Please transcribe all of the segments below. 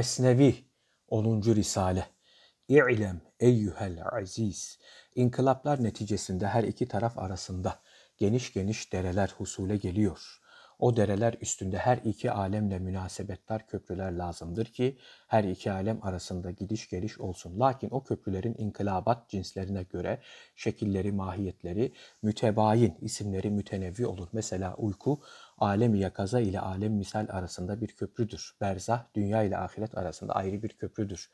Esnevi 10. Risale İ'lem eyyühel aziz İnkılaplar neticesinde her iki taraf arasında geniş geniş dereler husule geliyor. O dereler üstünde her iki alemle münasebetler köprüler lazımdır ki her iki alem arasında gidiş geliş olsun. Lakin o köprülerin inkılabat cinslerine göre şekilleri, mahiyetleri mütebayin, isimleri mütenevvi olur. Mesela uyku alemi yakaza ile alem misal arasında bir köprüdür. Berzah dünya ile ahiret arasında ayrı bir köprüdür.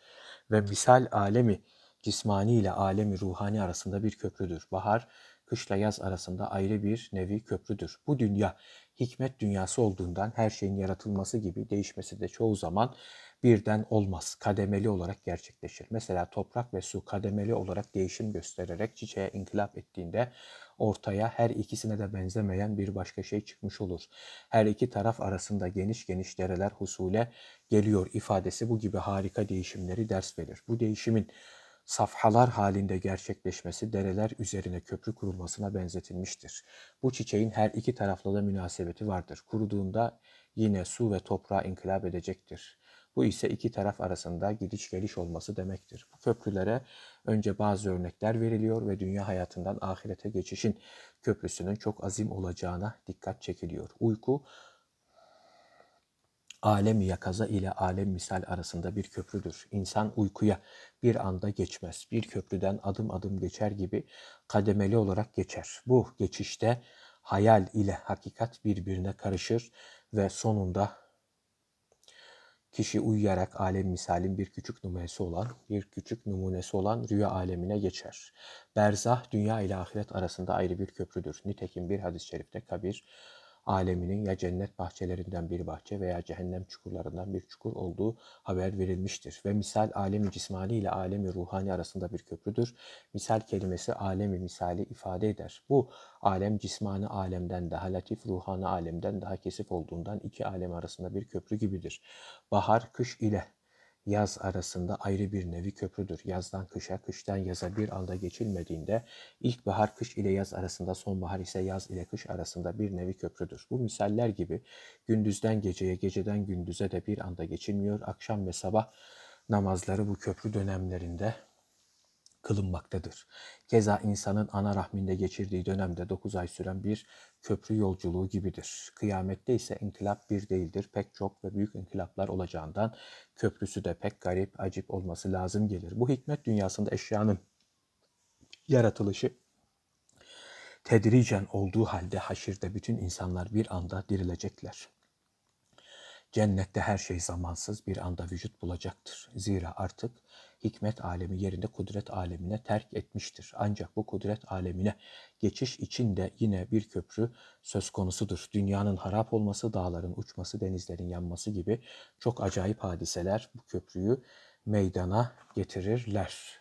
Ve misal alemi cismani ile alemi ruhani arasında bir köprüdür. Bahar kışla yaz arasında ayrı bir nevi köprüdür. Bu dünya hikmet dünyası olduğundan her şeyin yaratılması gibi değişmesi de çoğu zaman birden olmaz. Kademeli olarak gerçekleşir. Mesela toprak ve su kademeli olarak değişim göstererek çiçeğe inkılap ettiğinde ortaya her ikisine de benzemeyen bir başka şey çıkmış olur. Her iki taraf arasında geniş geniş dereler husule geliyor ifadesi bu gibi harika değişimleri ders verir. Bu değişimin safhalar halinde gerçekleşmesi dereler üzerine köprü kurulmasına benzetilmiştir. Bu çiçeğin her iki tarafla da münasebeti vardır. Kuruduğunda yine su ve toprağa inkılap edecektir. Bu ise iki taraf arasında gidiş geliş olması demektir. Bu köprülere önce bazı örnekler veriliyor ve dünya hayatından ahirete geçişin köprüsünün çok azim olacağına dikkat çekiliyor. Uyku alemi yakaza ile alem misal arasında bir köprüdür. İnsan uykuya bir anda geçmez. Bir köprüden adım adım geçer gibi kademeli olarak geçer. Bu geçişte hayal ile hakikat birbirine karışır ve sonunda kişi uyuyarak alem misalin bir küçük numunesi olan, bir küçük numunesi olan rüya alemine geçer. Berzah dünya ile ahiret arasında ayrı bir köprüdür. Nitekim bir hadis-i şerifte kabir aleminin ya cennet bahçelerinden bir bahçe veya cehennem çukurlarından bir çukur olduğu haber verilmiştir. Ve misal alemi cismani ile alemi ruhani arasında bir köprüdür. Misal kelimesi alemi misali ifade eder. Bu alem cismani alemden daha latif, ruhani alemden daha kesif olduğundan iki alem arasında bir köprü gibidir. Bahar kış ile yaz arasında ayrı bir nevi köprüdür. Yazdan kışa, kıştan yaza bir anda geçilmediğinde ilkbahar kış ile yaz arasında, sonbahar ise yaz ile kış arasında bir nevi köprüdür. Bu misaller gibi gündüzden geceye, geceden gündüze de bir anda geçilmiyor. Akşam ve sabah namazları bu köprü dönemlerinde kılınmaktadır. Keza insanın ana rahminde geçirdiği dönemde 9 ay süren bir köprü yolculuğu gibidir. Kıyamette ise inkılap bir değildir. Pek çok ve büyük inkılaplar olacağından köprüsü de pek garip, acip olması lazım gelir. Bu hikmet dünyasında eşyanın yaratılışı tedricen olduğu halde haşirde bütün insanlar bir anda dirilecekler. Cennette her şey zamansız bir anda vücut bulacaktır. Zira artık hikmet alemi yerinde kudret alemine terk etmiştir. Ancak bu kudret alemine geçiş için de yine bir köprü söz konusudur. Dünyanın harap olması, dağların uçması, denizlerin yanması gibi çok acayip hadiseler bu köprüyü meydana getirirler.